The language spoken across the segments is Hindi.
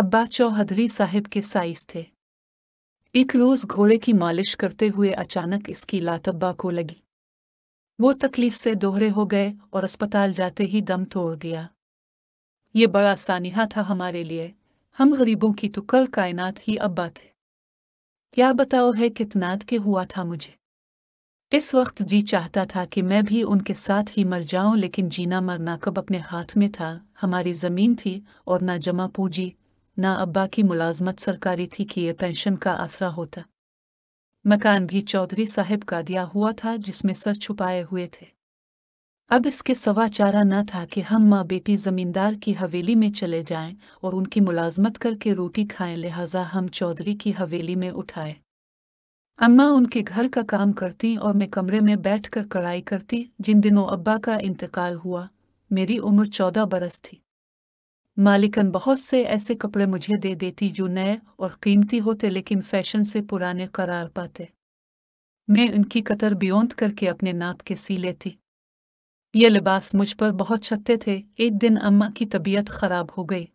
अब्बा चौहदरी साहिब के साइस थे एक रोज घोड़े की मालिश करते हुए अचानक इसकी लात अब्बा को लगी वो तकलीफ से दोहरे हो गए और अस्पताल जाते ही दम तोड़ दिया ये बड़ा सानिहा था हमारे लिए हम गरीबों की तो कल कायनात ही अब्बा थे क्या बताओ है कितनात के हुआ था मुझे इस वक्त जी चाहता था कि मैं भी उनके साथ ही मर जाऊं लेकिन जीना मरना कब अपने हाथ में था हमारी ज़मीन थी और ना जमा पूजी ना अब्बा की मुलाजमत सरकारी थी कि ये पेंशन का आसरा होता मकान भी चौधरी साहब का दिया हुआ था जिसमें सर छुपाए हुए थे अब इसके सवा चारा न था कि हम माँ बेटी जमींदार की हवेली में चले जाएं और उनकी मुलाजमत करके रोटी खाएं लिहाजा हम चौधरी की हवेली में उठाए अम्मा उनके घर का काम करती और मैं कमरे में बैठ कर कढ़ाई करती जिन दिनों अब्बा का इंतकाल हुआ मेरी उम्र चौदह बरस थी मालिकन बहुत से ऐसे कपड़े मुझे दे देती जो नए और कीमती होते लेकिन फैशन से पुराने करार पाते मैं उनकी कतर बियोंद करके अपने नाप के सी लेती ये लिबास मुझ पर बहुत छत्ते थे एक दिन अम्मा की तबीयत खराब हो गई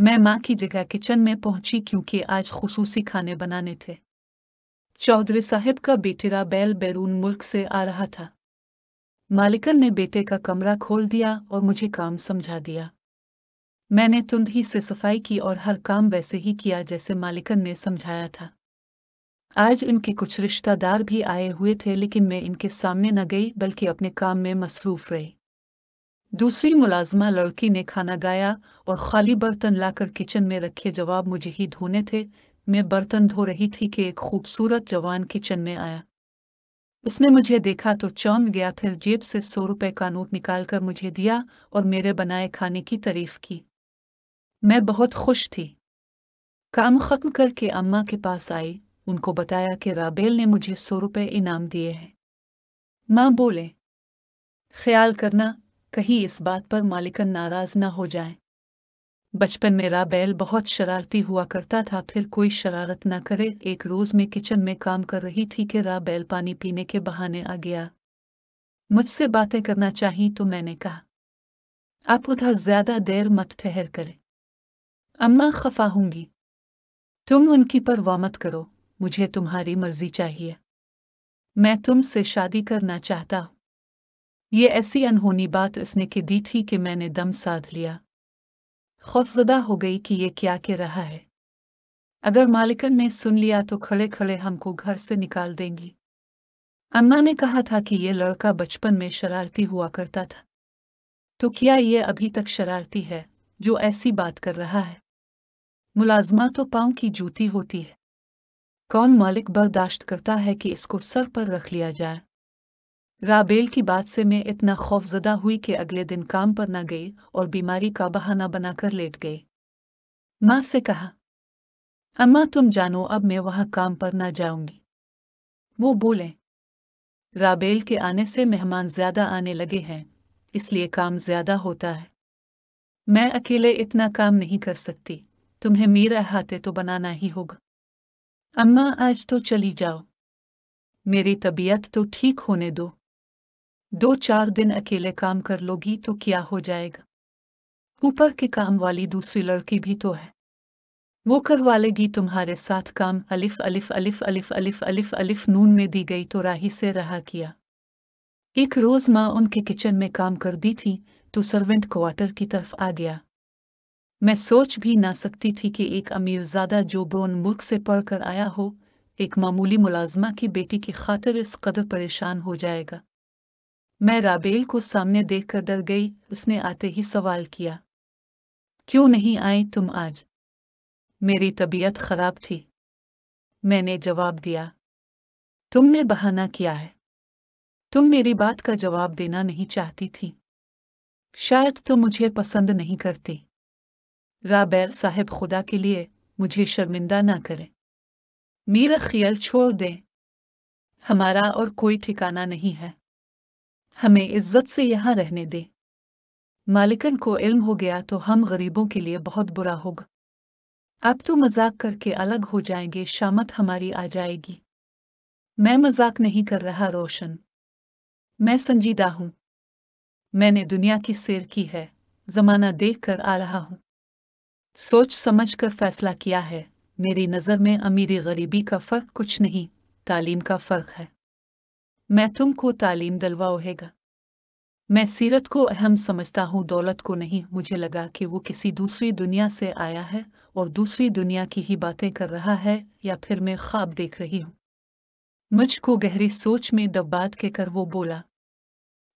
मैं माँ की जगह किचन में पहुंची क्योंकि आज खसूसी खाने बनाने थे चौधरी साहिब का बेटेरा बैल बैरून मुल्क से आ रहा था मालिकन ने बेटे का कमरा खोल दिया और मुझे काम समझा दिया मैंने तुंद ही से सफाई की और हर काम वैसे ही किया जैसे मालिकन ने समझाया था आज इनके कुछ रिश्तेदार भी आए हुए थे लेकिन मैं इनके सामने न गई बल्कि अपने काम में मसरूफ रही दूसरी मुलाजमा लड़की ने खाना गाया और खाली बर्तन लाकर किचन में रखे जवाब मुझे ही धोने थे मैं बर्तन धो रही थी कि एक खूबसूरत जवान किचन में आया उसने मुझे देखा तो चौंक गया फिर जेब से सौ रुपये का नोट निकालकर मुझे दिया और मेरे बनाए खाने की तारीफ की मैं बहुत खुश थी काम खत्म करके अम्मा के पास आई उनको बताया कि राबेल ने मुझे सौ रुपये इनाम दिए हैं माँ बोले ख्याल करना कहीं इस बात पर मालिकन नाराज ना हो जाए बचपन में राबेल बहुत शरारती हुआ करता था फिर कोई शरारत न करे एक रोज में किचन में काम कर रही थी कि राबेल पानी पीने के बहाने आ गया मुझसे बातें करना चाहिए तो मैंने कहा आप उधर ज्यादा देर मत ठहर करें अम्मा खफा होंगी तुम उनकी पर वामत करो मुझे तुम्हारी मर्जी चाहिए मैं तुमसे शादी करना चाहता हूं ये ऐसी अनहोनी बात इसने कि दी थी कि मैंने दम साध लिया खौफजदा हो गई कि ये क्या कह रहा है अगर मालिकन ने सुन लिया तो खड़े खड़े हमको घर से निकाल देंगी अम्मा ने कहा था कि ये लड़का बचपन में शरारती हुआ करता था तो क्या ये अभी तक शरारती है जो ऐसी बात कर रहा है मुलाजमा तो पाँव की जूती होती है कौन मालिक बर्दाश्त करता है कि इसको सर पर रख लिया जाए राबेल की बात से मैं इतना खौफजदा हुई कि अगले दिन काम पर न गई और बीमारी का बहाना बनाकर लेट गई माँ से कहा अम्मा तुम जानो अब मैं वहां काम पर ना जाऊंगी वो बोले राबेल के आने से मेहमान ज्यादा आने लगे हैं इसलिए काम ज्यादा होता है मैं अकेले इतना काम नहीं कर सकती तुम्हें मेरा हाथे तो बनाना ही होगा अम्मा आज तो चली जाओ मेरी तबीयत तो ठीक होने दो दो चार दिन अकेले काम कर लोगी तो क्या हो जाएगा ऊपर के काम वाली दूसरी लड़की भी तो है वो करवा लेगी तुम्हारे साथ काम अलिफ अलिफ अलिफ अलिफ अलिफ अलिफ अलिफ नून में दी गई तो राही से रहा किया एक रोज माँ उनके किचन में काम कर दी थी तो सर्वेंट क्वार्टर की तरफ आ गया मैं सोच भी ना सकती थी कि एक अमीरजादा जो ब्रोन मुल्क से पढ़कर आया हो एक मामूली मुलाजमा की बेटी की खातिर इस कदर परेशान हो जाएगा मैं राबेल को सामने देखकर डर गई उसने आते ही सवाल किया क्यों नहीं आए तुम आज मेरी तबीयत खराब थी मैंने जवाब दिया तुमने बहाना किया है तुम मेरी बात का जवाब देना नहीं चाहती थी शायद तुम मुझे पसंद नहीं करती राबैल साहब खुदा के लिए मुझे शर्मिंदा ना करें मेरा ख्याल छोड़ दें हमारा और कोई ठिकाना नहीं है हमें इज्जत से यहाँ रहने दे मालिकन को इल्म हो गया तो हम गरीबों के लिए बहुत बुरा होगा अब तो मजाक करके अलग हो जाएंगे शामत हमारी आ जाएगी मैं मजाक नहीं कर रहा रोशन मैं संजीदा हूँ मैंने दुनिया की सैर की है जमाना देख कर आ रहा हूँ सोच समझ कर फैसला किया है मेरी नज़र में अमीरी गरीबी का फ़र्क कुछ नहीं तालीम का फ़र्क है मैं तुमको तालीम दिलवाओहेगा मैं सीरत को अहम समझता हूँ दौलत को नहीं मुझे लगा कि वो किसी दूसरी दुनिया से आया है और दूसरी दुनिया की ही बातें कर रहा है या फिर मैं ख्वाब देख रही हूँ मुझको गहरी सोच में दबाद के कर वो बोला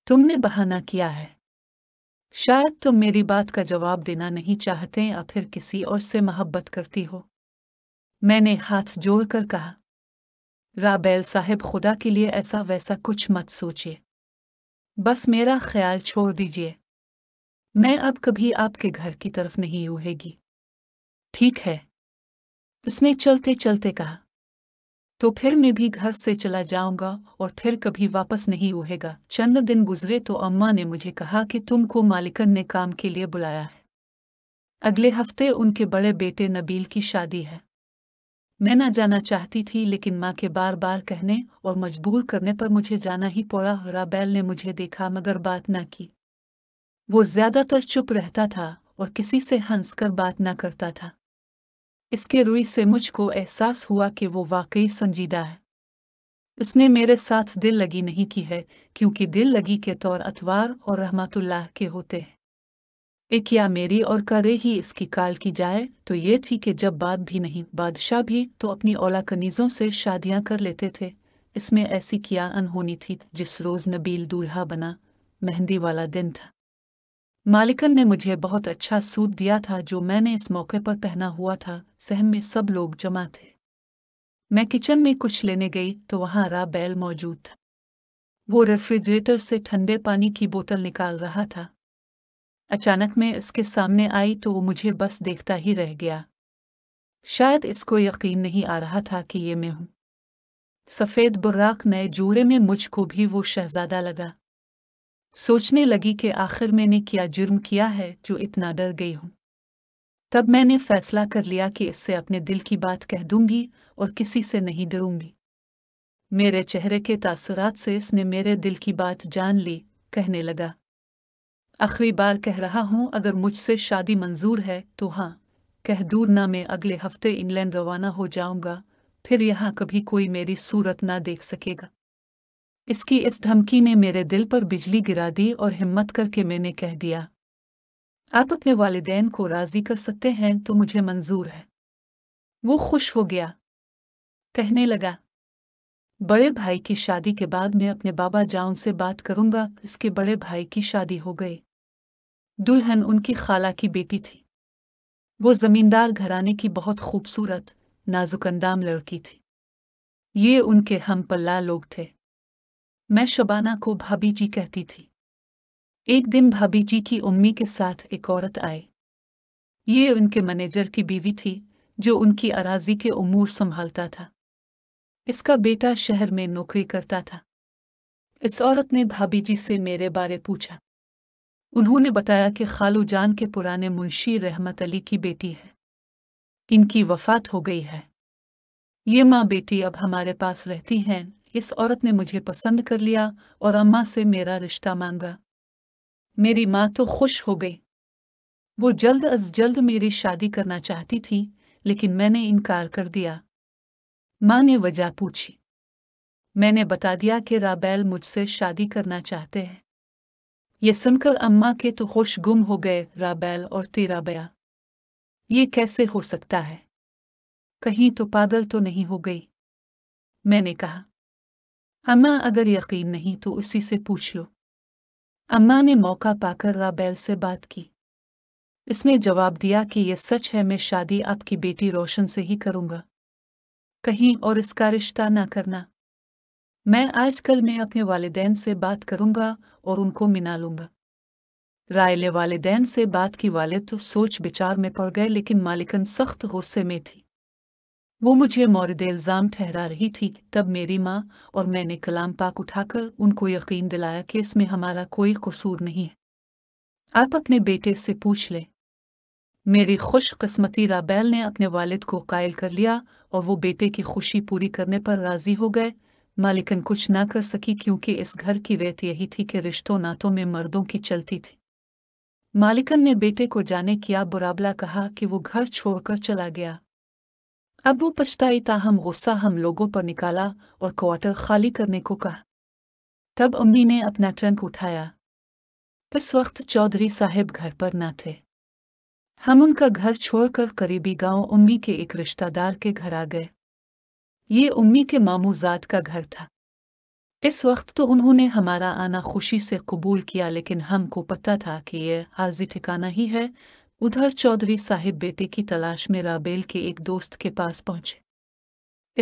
तुमने बहाना किया है शायद तुम मेरी बात का जवाब देना नहीं चाहते या फिर किसी और से मोहब्बत करती हो मैंने हाथ जोड़कर कहा राबेल साहब खुदा के लिए ऐसा वैसा कुछ मत सोचिए बस मेरा ख्याल छोड़ दीजिए मैं अब कभी आपके घर की तरफ नहीं उहेगी ठीक है उसने चलते चलते कहा तो फिर मैं भी घर से चला जाऊंगा और फिर कभी वापस नहीं उहेगा चंद दिन गुजरे तो अम्मा ने मुझे कहा कि तुमको मालिकन ने काम के लिए बुलाया है अगले हफ्ते उनके बड़े बेटे नबील की शादी है मैं न जाना चाहती थी लेकिन माँ के बार बार कहने और मजबूर करने पर मुझे जाना ही पड़ा राबेल ने मुझे देखा मगर बात ना की वो ज्यादातर चुप रहता था और किसी से हंसकर बात ना करता था इसके रुई से मुझको एहसास हुआ कि वो वाकई संजीदा है उसने मेरे साथ दिल लगी नहीं की है क्योंकि दिल लगी के तौर अतवार और रहमतुल्लाह के होते हैं एक या मेरी और करे ही इसकी काल की जाए तो ये थी कि जब बात भी नहीं बादशाह भी तो अपनी औला कनीज़ों से शादियां कर लेते थे इसमें ऐसी क्या अनहोनी थी जिस रोज़ नबील दूल्हा बना मेहंदी वाला दिन था मालिकन ने मुझे बहुत अच्छा सूट दिया था जो मैंने इस मौके पर पहना हुआ था सहन में सब लोग जमा थे मैं किचन में कुछ लेने गई तो वहां रा बैल मौजूद था वो रेफ्रिजरेटर से ठंडे पानी की बोतल निकाल रहा था अचानक मैं इसके सामने आई तो वो मुझे बस देखता ही रह गया शायद इसको यकीन नहीं आ रहा था कि ये मैं हूं सफ़ेद बुर्राक नए जूरे में मुझको भी वो शहजादा लगा सोचने लगी कि आखिर मैंने क्या जुर्म किया है जो इतना डर गई हूं तब मैंने फैसला कर लिया कि इससे अपने दिल की बात कह दूंगी और किसी से नहीं डरूंगी मेरे चेहरे के तासरात से इसने मेरे दिल की बात जान ली कहने लगा आखिरी बार कह रहा हूं अगर मुझसे शादी मंजूर है तो हाँ कह दूर ना मैं अगले हफ्ते इंग्लैंड रवाना हो जाऊंगा फिर यहाँ कभी कोई मेरी सूरत ना देख सकेगा इसकी इस धमकी ने मेरे दिल पर बिजली गिरा दी और हिम्मत करके मैंने कह दिया आप अपने वालदेन को राज़ी कर सकते हैं तो मुझे मंजूर है वो खुश हो गया कहने लगा बड़े भाई की शादी के बाद मैं अपने बाबा जान से बात करूंगा इसके बड़े भाई की शादी हो गई दुल्हन उनकी खाला की बेटी थी वो जमींदार घराने की बहुत खूबसूरत नाजुकंदाम लड़की थी ये उनके हम पल्ला लोग थे मैं शबाना को भाभी जी कहती थी एक दिन भाभी जी की उम्मी के साथ एक औरत आए ये उनके मैनेजर की बीवी थी जो उनकी अराजी के उमूर संभालता था इसका बेटा शहर में नौकरी करता था इस औरत ने भाभी जी से मेरे बारे पूछा उन्होंने बताया कि खालू जान के पुराने मुंशी रहमत अली की बेटी है इनकी वफात हो गई है ये माँ बेटी अब हमारे पास रहती हैं इस औरत ने मुझे पसंद कर लिया और अम्मा से मेरा रिश्ता मांगा मेरी माँ तो खुश हो गई वो जल्द अज जल्द मेरी शादी करना चाहती थी लेकिन मैंने इनकार कर दिया माँ ने वजह पूछी मैंने बता दिया कि राबेल मुझसे शादी करना चाहते हैं ये सुनकर अम्मा के तो खुश गुम हो गए राबेल और तेरा बया ये कैसे हो सकता है कहीं तो पागल तो नहीं हो गई मैंने कहा अम्मा अगर यकीन नहीं तो उसी से पूछ लो अम्मा ने मौका पाकर राबेल से बात की इसने जवाब दिया कि यह सच है मैं शादी आपकी बेटी रोशन से ही करूंगा कहीं और इसका रिश्ता ना करना मैं आजकल मैं अपने वालदेन से बात करूंगा और उनको मिना लूंगा रायले वालदेन से बात की वाले तो सोच विचार में पड़ गए लेकिन मालिकन सख्त गुस्से में थी वो मुझे मौरद इल्ज़ाम ठहरा रही थी तब मेरी माँ और मैंने कलाम पाक उठाकर उनको यकीन दिलाया कि इसमें हमारा कोई कसूर नहीं है आप अपने बेटे से पूछ लें मेरी खुशकस्मती राबैल ने अपने वालिद को कायल कर लिया और वो बेटे की खुशी पूरी करने पर राज़ी हो गए मालिकन कुछ ना कर सकी क्योंकि इस घर की रेत यही थी कि रिश्तों नातों में मर्दों की चलती थी मालिकन ने बेटे को जाने किया बुराबला कहा कि वो घर छोड़कर चला गया अब वो ताहम हम गुस्सा हम लोगों पर निकाला और क्वार्टर खाली करने को कहा तब अम्मी ने अपना ट्रंक उठाया इस वक्त चौधरी साहब घर पर न थे हम उनका घर छोड़कर करीबी गांव उम्मी के एक रिश्तेदार के घर आ गए ये उम्मी के मामूजाद का घर था इस वक्त तो उन्होंने हमारा आना खुशी से कबूल किया लेकिन हमको पता था कि यह हाजी ठिकाना ही है उधर चौधरी साहिब बेटे की तलाश में राबेल के एक दोस्त के पास पहुंचे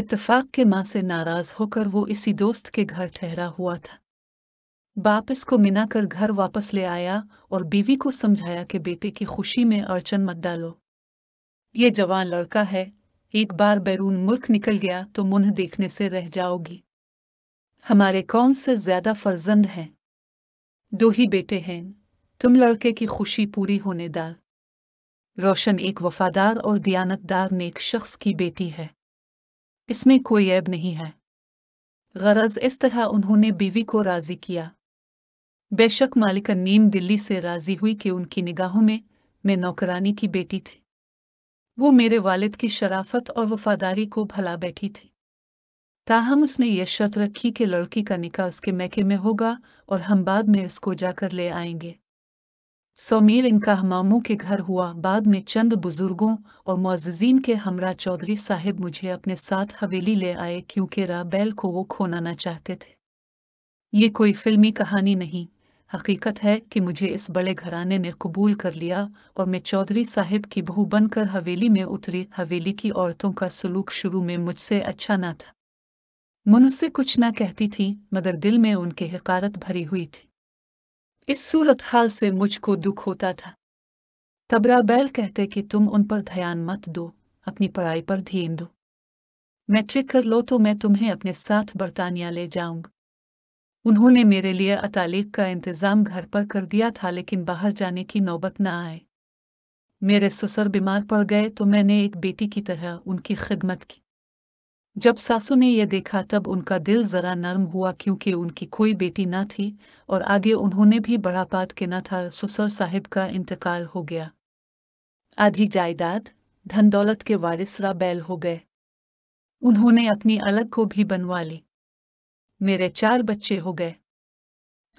इत्तेफाक के माँ से नाराज होकर वो इसी दोस्त के घर ठहरा हुआ था बाप इसको मिना कर घर वापस ले आया और बीवी को समझाया कि बेटे की खुशी में अड़चन मत डालो ये जवान लड़का है एक बार बैरून मुल्क निकल गया तो मुन्ह देखने से रह जाओगी हमारे कौन से ज्यादा फर्जंद हैं दो ही बेटे हैं तुम लड़के की खुशी पूरी होने डाल रोशन एक वफादार और दयानतदार नेक शख्स की बेटी है इसमें कोई ऐब नहीं है गरज इस तरह उन्होंने बीवी को राज़ी किया बेशक मालिका नीम दिल्ली से राज़ी हुई कि उनकी निगाहों में मैं नौकरानी की बेटी थी वो मेरे वालिद की शराफत और वफादारी को भला बैठी थी ताहम उसने यह शर्त रखी कि लड़की का निकाह उसके मैके में होगा और हम बाद में इसको जाकर ले आएंगे सौमेर इनका हमामों के घर हुआ बाद में चंद बुजुर्गों और मुआजीन के हमरा चौधरी साहिब मुझे अपने साथ हवेली ले आए क्योंकि राबेल को वो खोनाना चाहते थे ये कोई फिल्मी कहानी नहीं हकीकत है कि मुझे इस बड़े घराने ने कबूल कर लिया और मैं चौधरी साहब की बहू बनकर हवेली में उतरी हवेली की औरतों का सलूक शुरू में मुझसे अच्छा ना था मुनुस्से कुछ ना कहती थी मगर दिल में उनके हकारत भरी हुई थी इस सूरत हाल से मुझको दुख होता था तबरा बैल कहते कि तुम उन पर ध्यान मत दो अपनी पढ़ाई पर ध्यान दो मैट्रिक कर लो तो मैं तुम्हें अपने साथ बरतानिया ले जाऊंगा उन्होंने मेरे लिए अतालिक का इंतज़ाम घर पर कर दिया था लेकिन बाहर जाने की नौबत न आए मेरे ससुर बीमार पड़ गए तो मैंने एक बेटी की तरह उनकी खिदमत की जब सासू ने यह देखा तब उनका दिल जरा नरम हुआ क्योंकि उनकी कोई बेटी ना थी और आगे उन्होंने भी बड़ा पात के न था सुसर तो साहिब का इंतकाल हो गया आधी जायदाद धन दौलत के वारिस बैल हो गए उन्होंने अपनी अलग को भी बनवा ली मेरे चार बच्चे हो गए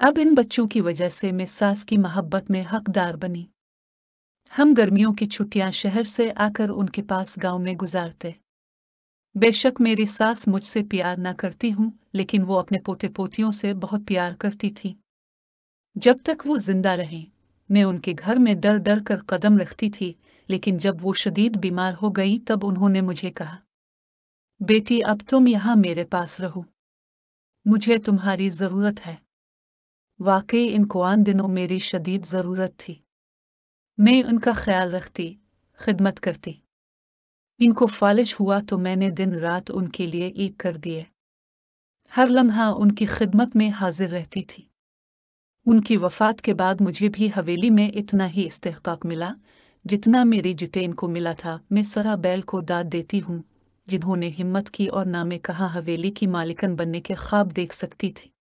अब इन बच्चों की वजह से मैं सास की मोहब्बत में हकदार बनी हम गर्मियों की छुट्टियां शहर से आकर उनके पास गांव में गुजारते बेशक मेरी सास मुझसे प्यार ना करती हूँ लेकिन वो अपने पोते पोतियों से बहुत प्यार करती थी जब तक वो जिंदा रहे मैं उनके घर में डर डर कर कदम रखती थी लेकिन जब वो शदीद बीमार हो गई तब उन्होंने मुझे कहा बेटी अब तुम यहाँ मेरे पास रहो मुझे तुम्हारी ज़रूरत है वाकई इनको कुआन दिनों मेरी शदीद ज़रूरत थी मैं उनका ख्याल रखती खिदमत करती इनको फालिश हुआ तो मैंने दिन रात उनके लिए ईद कर दिए हर लम्हा उनकी खिदमत में हाजिर रहती थी उनकी वफात के बाद मुझे भी हवेली में इतना ही इस्तेहकाक मिला जितना मेरी जुटेन को मिला था मैं सरा बैल को दाद देती हूँ जिन्होंने हिम्मत की और नामे कहा हवेली की मालिकन बनने के ख्वाब देख सकती थी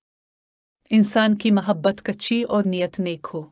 इंसान की मोहब्बत कच्ची और नियत नेक हो